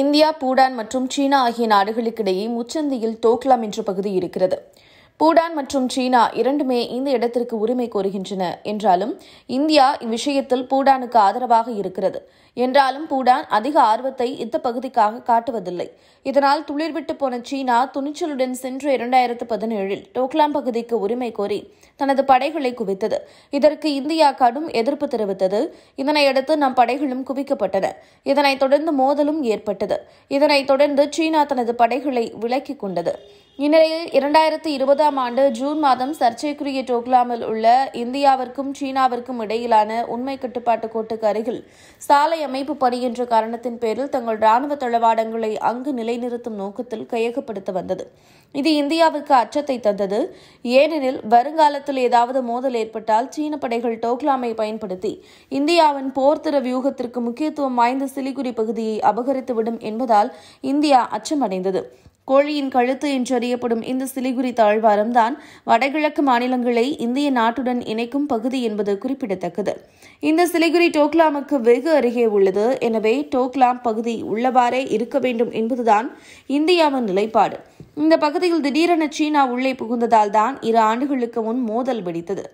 India Bhutan மற்றும் சீனா ஆகிய நாடுகளுக்கிடையே முச்சந்தியில் தோக்லாம் என்ற பகுதி இருக்கிறது பூடான் மற்றும் சீனா இரண்டுமே இந்த இடத்திற்கு உரிமை கோருகின்றன என்றாலும் இந்தியா இவ்விஷயத்தில் பூடானுக்கு ஆதரவாக இருக்கிறது என்றாலும் பூடான் அதிக ஆர்வத்தை இந்த பகுதிக்காக காட்டுவதில்லை இதனால் துளிர்விட்டு போன சீனா துணிச்சலுடன் சென்று இரண்டாயிரத்து பதினேழில் டோக்லாம் பகுதிக்கு உரிமை கோரி தனது படைகளை குவித்தது இதற்கு இந்தியா கடும் எதிர்ப்பு தெரிவித்தது இதனையடுத்து நம் படைகளும் குவிக்கப்பட்டன இதனைத் தொடர்ந்து மோதலும் ஏற்பட்டது இதனைத் தொடர்ந்து சீனா தனது படைகளை விலக்கிக் கொண்டது இந்நிலையில் இரண்டாயிரத்தி இருபதாம் ஆண்டு ஜூன் மாதம் சர்ச்சைக்குரிய டோக்லாமில் உள்ள இந்தியாவிற்கும் சீனாவிற்கும் இடையிலான உண்மை கட்டுப்பாட்டு கோட்டுக்கு அருகில் சாலை அமைப்பு பணி என்ற காரணத்தின் பேரில் தங்கள் ராணுவ தளவாடங்களை அங்கு நிலைநிறுத்தும் நோக்கத்தில் கையகப்படுத்த வந்தது இது இந்தியாவுக்கு அச்சத்தை தந்தது ஏனெனில் வருங்காலத்தில் ஏதாவது மோதல் ஏற்பட்டால் சீன படைகள் டோக்லாமை பயன்படுத்தி இந்தியாவின் போர்த்திர வியூகத்திற்கு முக்கியத்துவம் வாய்ந்த சிலிகுரி பகுதியை அபகரித்துவிடும் என்பதால் இந்தியா அச்சமடைந்தது கோழியின் கழுத்து என்றறியப்படும் இந்த சிலிகுரி தாழ்வாரம்தான் வடகிழக்கு மாநிலங்களை இந்திய நாட்டுடன் இணைக்கும் பகுதி என்பது குறிப்பிடத்தக்கது இந்த சிலிகுரி டோக்லாமுக்கு வெகு அருகே உள்ளது எனவே டோக்லாம் பகுதி உள்ளவாறே இருக்க வேண்டும் என்பதுதான் இந்தியாவின் நிலைப்பாடு இந்த பகுதியில் திடீரென சீனா உள்ளே புகுந்ததால் தான் இரு ஆண்டுகளுக்கு முன் மோதல் வெடித்தது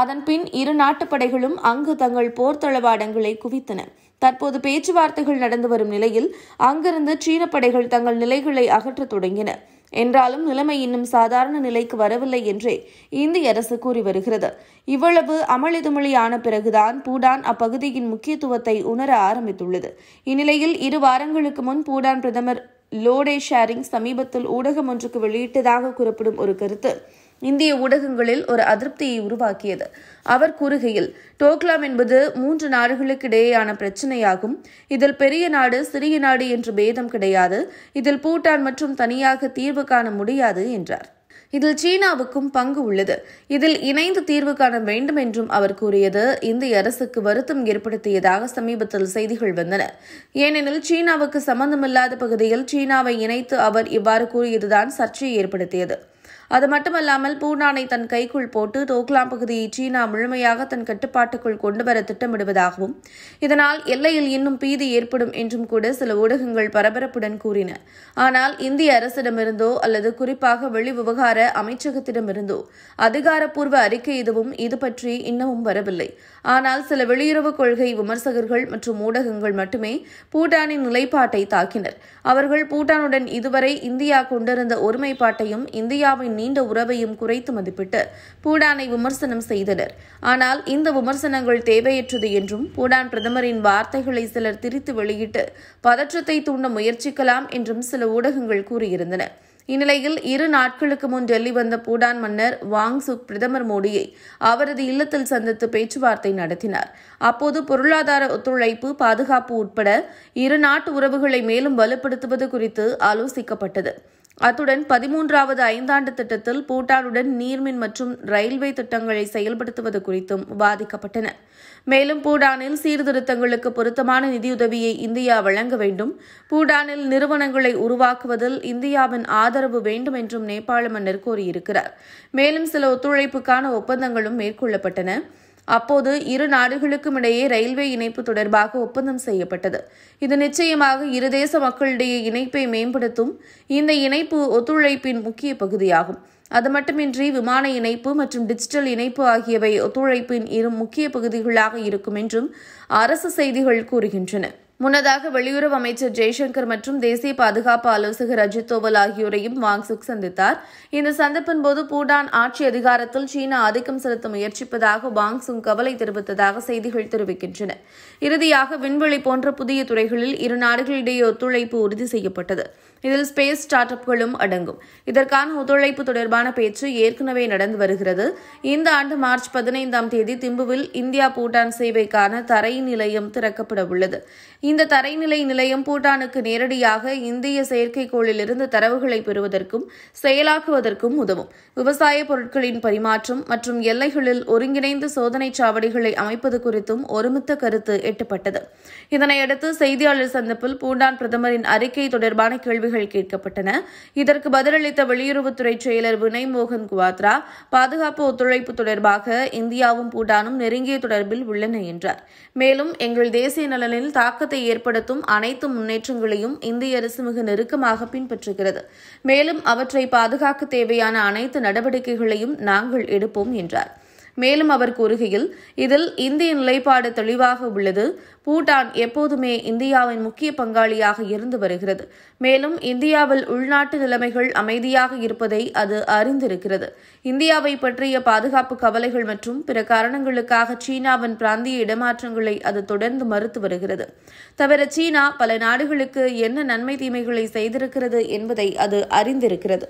அதன்பின் இரு நாட்டுப் படைகளும் அங்கு தங்கள் போர் தளவாடங்களை குவித்தன தற்போது பேச்சுவார்த்தைகள் நடந்து வரும் நிலையில் அங்கிருந்து சீன படைகள் தங்கள் நிலைகளை அகற்றத் தொடங்கின என்றாலும் நிலைமை இன்னும் சாதாரண நிலைக்கு வரவில்லை என்றே இந்திய அரசு கூறி வருகிறது இவ்வளவு அமளிதுமளியான பிறகுதான் பூடான் அப்பகுதியின் முக்கியத்துவத்தை உணர ஆரம்பித்துள்ளது இந்நிலையில் இரு வாரங்களுக்கு முன் பூடான் பிரதமர் லோடே ஷேரிங் சமீபத்தில் ஊடகம் ஒன்றுக்கு வெளியிட்டதாக கூறப்படும் ஒரு கருத்து இந்திய ஊடகங்களில் ஒரு அதிருப்தியை உருவாக்கியது அவர் கூறுகையில் டோக்லாம் என்பது மூன்று நாடுகளுக்கிடையேயான பிரச்சினையாகும் இதில் பெரிய நாடு சிறிய நாடு என்று பேதம் கிடையாது இதில் பூட்டான் மற்றும் தனியாக தீர்வு காண முடியாது என்றார் இதில் சீனாவுக்கும் பங்கு உள்ளது இதில் இணைந்து தீர்வு காண வேண்டும் என்றும் அவர் கூறியது இந்திய அரசுக்கு வருத்தம் ஏற்படுத்தியதாக சமீபத்தில் செய்திகள் வந்தன ஏனெனில் சீனாவுக்கு சம்பந்தமில்லாத பகுதியில் சீனாவை இணைத்து அவர் இவ்வாறு கூறியதுதான் சர்ச்சையை ஏற்படுத்தியது அது மட்டுமல்லாமல் பூனானை தன் கைக்குள் போட்டு தோக்லாம் பகுதியை சீனா முழுமையாக தன் கட்டுப்பாட்டுக்குள் கொண்டுவர திட்டமிடுவதாகவும் இதனால் எல்லையில் இன்னும் பீதி ஏற்படும் என்றும் கூட சில ஊடகங்கள் பரபரப்புடன் கூறின ஆனால் இந்திய அரசிடமிருந்தோ அல்லது குறிப்பாக வெளிவிவகார அமைச்சகத்திடமிருந்தோ அதிகாரப்பூர்வ அறிக்கை எதுவும் இது பற்றி இன்னமும் வரவில்லை ஆனால் சில வெளியுறவு கொள்கை விமர்சகர்கள் மற்றும் ஊடகங்கள் மட்டுமே பூட்டானின் நிலைப்பாட்டை தாக்கினர் அவர்கள் பூட்டானுடன் இதுவரை இந்தியா கொண்டிருந்த ஒருமைப்பாட்டையும் இந்தியாவின் நீண்ட உறவையும் குறைத்து மதிப்பிட்டு பூடானை விமர்சனம் செய்தனர் ஆனால் இந்த விமர்சனங்கள் தேவையற்றது என்றும் பூடான் பிரதமரின் வார்த்தைகளை சிலர் திரித்து வெளியிட்டு பதற்றத்தை தூண்ட முயற்சிக்கலாம் என்றும் சில ஊடகங்கள் கூறியிருந்தன இந்நிலையில் இரு நாட்களுக்கு முன் டெல்லி வந்த பூடான் மன்னர் வாங் சுக் பிரதமர் மோடியை அவரது இல்லத்தில் சந்தித்து பேச்சுவார்த்தை நடத்தினார் அப்போது பொருளாதார ஒத்துழைப்பு பாதுகாப்பு உட்பட இரு நாட்டு உறவுகளை மேலும் வலுப்படுத்துவது குறித்து ஆலோசிக்கப்பட்டது அத்துடன் பதிமூன்றாவது ஐந்தாண்டு திட்டத்தில் பூட்டானுடன் நீர்மின் மற்றும் ரயில்வே திட்டங்களை செயல்படுத்துவது குறித்தும் விவாதிக்கப்பட்டன மேலும் பூடானில் சீர்திருத்தங்களுக்கு பொருத்தமான நிதியுதவியை இந்தியா வழங்க வேண்டும் பூடானில் நிறுவனங்களை உருவாக்குவதில் இந்தியாவின் ஆதரவு வேண்டும் என்றும் நேபாள மன்னர் கூறியிருக்கிறார் மேலும் சில ஒத்துழைப்புக்கான ஒப்பந்தங்களும் மேற்கொள்ளப்பட்டன அப்போது இரு நாடுகளுக்கும் இடையே ரயில்வே இணைப்பு தொடர்பாக ஒப்பந்தம் செய்யப்பட்டது இது நிச்சயமாக இரு தேச மக்களிடையே இணைப்பை மேம்படுத்தும் இந்த இணைப்பு ஒத்துழைப்பின் முக்கிய பகுதியாகும் அது மட்டுமின்றி விமான இணைப்பு மற்றும் டிஜிட்டல் இணைப்பு ஆகியவை ஒத்துழைப்பின் இரு முக்கிய பகுதிகளாக இருக்கும் என்றும் அரசு செய்திகள் கூறுகின்றன முன்னதாக வெளியுறவு அமைச்சர் ஜெய்சங்கர் மற்றும் தேசிய பாதுகாப்பு ஆலோசகர் அஜித் தோவல் ஆகியோரையும் சுக் சந்தித்தார் இந்த சந்திப்பின் போது பூடான் ஆட்சி அதிகாரத்தில் சீனா ஆதிக்கம் செலுத்த முயற்சிப்பதாக சுங் கவலை தெரிவித்ததாக செய்திகள் தெரிவிக்கின்றன இறுதியாக விண்வெளி போன்ற புதிய துறைகளில் இரு நாடுகளிடையே ஒத்துழைப்பு உறுதி செய்யப்பட்டது இதில் ஸ்பேஸ் ஸ்டார்ட் அப்களும் அடங்கும் இதற்கான ஒத்துழைப்பு தொடர்பான பேச்சு ஏற்கனவே நடந்து வருகிறது இந்த ஆண்டு மார்ச் பதினைந்தாம் தேதி திம்புவில் இந்தியா பூட்டான் சேவைக்கான தரை நிலையம் திறக்கப்பட உள்ளது இந்த தரைநிலை நிலையம் பூட்டானுக்கு நேரடியாக இந்திய செயற்கைக்கோளிலிருந்து தரவுகளை பெறுவதற்கும் செயலாக்குவதற்கும் உதவும் விவசாய பொருட்களின் பரிமாற்றம் மற்றும் எல்லைகளில் ஒருங்கிணைந்த சோதனை சாவடிகளை அமைப்பது குறித்தும் ஒருமித்த கருத்து எட்டப்பட்டது இதனையடுத்து செய்தியாளர் சந்திப்பில் பூட்டான் பிரதமரின் அறிக்கை தொடர்பான கேள்வி கேள்விகள் கேட்கப்பட்டன இதற்கு பதிலளித்த வெளியுறவுத்துறை செயலர் வினய் மோகன் குவாத்ரா பாதுகாப்பு ஒத்துழைப்பு தொடர்பாக இந்தியாவும் பூட்டானும் நெருங்கிய தொடர்பில் உள்ளன என்றார் மேலும் எங்கள் தேசிய நலனில் தாக்கத்தை ஏற்படுத்தும் அனைத்து முன்னேற்றங்களையும் இந்திய அரசு மிக நெருக்கமாக பின்பற்றுகிறது மேலும் அவற்றை பாதுகாக்க தேவையான அனைத்து நடவடிக்கைகளையும் நாங்கள் எடுப்போம் என்றார் மேலும் அவர் கூறுகையில் இதில் இந்திய நிலைப்பாடு தெளிவாக உள்ளது பூட்டான் எப்போதுமே இந்தியாவின் முக்கிய பங்காளியாக இருந்து வருகிறது மேலும் இந்தியாவில் உள்நாட்டு நிலைமைகள் அமைதியாக இருப்பதை அது அறிந்திருக்கிறது இந்தியாவை பற்றிய பாதுகாப்பு கவலைகள் மற்றும் பிற காரணங்களுக்காக சீனாவின் பிராந்திய இடமாற்றங்களை அது தொடர்ந்து மறுத்து வருகிறது தவிர சீனா பல நாடுகளுக்கு என்ன நன்மை தீமைகளை செய்திருக்கிறது என்பதை அது அறிந்திருக்கிறது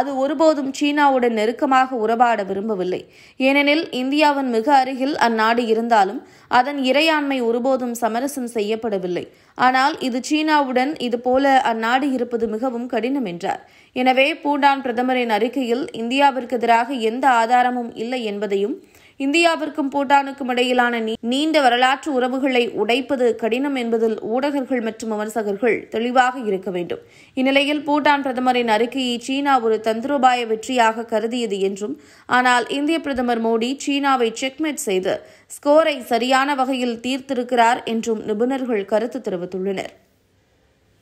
அது ஒருபோதும் சீனாவுடன் நெருக்கமாக உறவாட விரும்பவில்லை ஏனெனில் போரில் இந்தியாவின் மிக அருகில் அந்நாடு இருந்தாலும் அதன் இறையாண்மை ஒருபோதும் சமரசம் செய்யப்படவில்லை ஆனால் இது சீனாவுடன் இதுபோல அந்நாடு இருப்பது மிகவும் கடினம் என்றார் எனவே பூடான் பிரதமரின் அறிக்கையில் இந்தியாவிற்கு எதிராக எந்த ஆதாரமும் இல்லை என்பதையும் இந்தியாவிற்கும் பூட்டானுக்கும் இடையிலான நீண்ட வரலாற்று உறவுகளை உடைப்பது கடினம் என்பதில் ஊடகர்கள் மற்றும் விமர்சகர்கள் தெளிவாக இருக்க வேண்டும் இந்நிலையில் பூட்டான் பிரதமரின் அறிக்கையை சீனா ஒரு தந்திரோபாய வெற்றியாக கருதியது என்றும் ஆனால் இந்திய பிரதமர் மோடி சீனாவை செக்மேட் செய்து ஸ்கோரை சரியான வகையில் தீர்த்திருக்கிறார் என்றும் நிபுணர்கள் கருத்து தெரிவித்துள்ளனர்